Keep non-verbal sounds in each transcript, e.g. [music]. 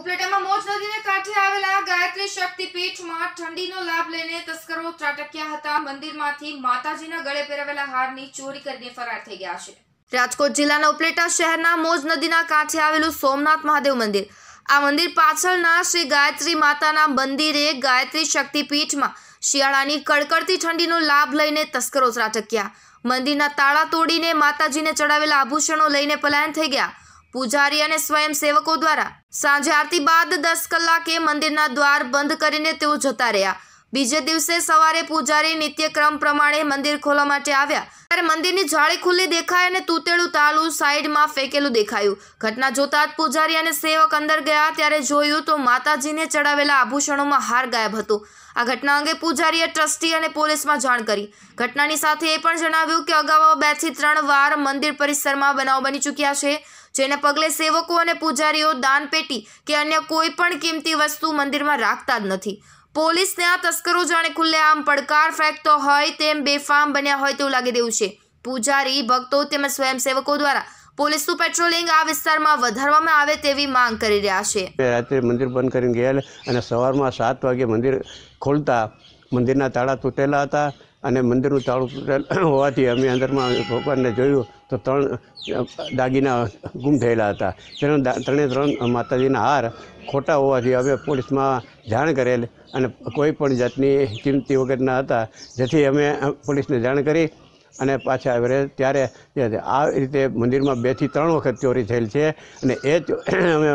ઉપલેટામાં મોજ નદીને કાંઠે આવેલા ગાયત્રી શક્તિપીઠમાં ઠંડીનો લાભ લઈને તસ્કરો ત્રાટક્યા હતા મંદિરમાંથી માતાજીના ગળે પહેરાવેલા હારની ચોરી કરીને ફરાર થઈ ગયા છે રાજકોટ જિલ્લાના ઉપલેટા શહેરના મોજ નદીના કાંઠે આવેલું સોમનાથ મહાદેવ મંદિર આ મંદિર પાછળના શ્રી ગાયત્રી માતાના મંદિરે ગાયત્રી શક્તિપીઠમાં શિયાળાની કડકડતી ઠંડીનો લાભ લઈને તસ્કરો ત્રાટક્યા મંદિરના તાળા તોડીને માતાજીને ચડાવેલા આભૂષણો લઈને પલાયન થઈ ગયા પૂજારી અને સ્વયંસેવકો દ્વારા સાંજે આરતી બાદ દસ કલાકે મંદિરના દ્વાર બંધ કરીને તેઓ જતા રહ્યા બીજે દિવસે સવારે પૂજારી નિત્યક્રમ પ્રમાણે મંદિર ખોલવા માટે આવ્યા ત્યારે મંદિરની જાળી ખુલ્લી દેખાય અને તૂતેડું તાળું સાઈડમાં ફેંકેલું દેખાયું ઘટના જોતા જ પૂજારી અને સેવક અંદર ગયા ત્યારે જોયું તો માતાજીને ચડાવેલા આભૂષણોમાં હાર ગાયબ હતો આ ઘટના અંગે પૂજારીએ ટ્રસ્ટી અને પોલીસમાં જાણ કરી ઘટનાની સાથે એ પણ જણાવ્યું કે અગાઉ બે થી ત્રણ વાર મંદિર પરિસરમાં બનાવ બની ચૂક્યા છે જેને પગલે સેવકો અને પૂજારીઓ દાનપેટી કે અન્ય કોઈ પણ કિંમતી વસ્તુ મંદિરમાં રાખતા જ નથી પોલીસને આ તસ્કરો જાણે ખુલ્લેઆમ પડકાર ફેંકતો હોય તેમ બેફામ બન્યા હોય તેવું લાગી રહ્યું છે પૂજારી ભક્તો તેમજ સ્વયંસેવકો દ્વારા પોલીસનું પેટ્રોલિંગ આ વિસ્તારમાં વધારવામાં આવે તેવી માંગ કરી રહ્યા છે રાત્રે મંદિર બંધ કરીને ગયા અને સવારમાં સાત વાગે મંદિર ખોલતા મંદિરના તાળા તૂટેલા હતા અને મંદિરનું તાળું તૂટેલ [coughs] હોવાથી અમે અંદરમાં ભગવાનને જોયું તો ત્રણ દાગીના ગુમ થયેલા હતા તેનો ત્રણે ત્રણ માતાજીના હાર ખોટા હોવાથી અમે પોલીસમાં જાણ કરેલ અને કોઈ પણ જાતની કિંમતી વગરના હતા જેથી અમે પોલીસને જાણ કરી અને પાછા આવે ત્યારે આ રીતે મંદિરમાં બેથી ત્રણ વખત ચોરી થયેલ છે અને એ [coughs] અમે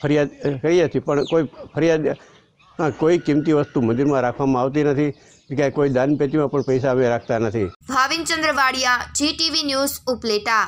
ફરિયાદ કરીએ છીએ પણ કોઈ ફરિયાદ હા કોઈ કિંમતી વસ્તુ મંદિરમાં રાખવામાં આવતી નથી કે કોઈ દાન પેટીમાં પણ પૈસા અમે રાખતા નથી ભાવિનચંદ્ર વાડિયા જીટીવી ન્યૂઝ ઉપલેટા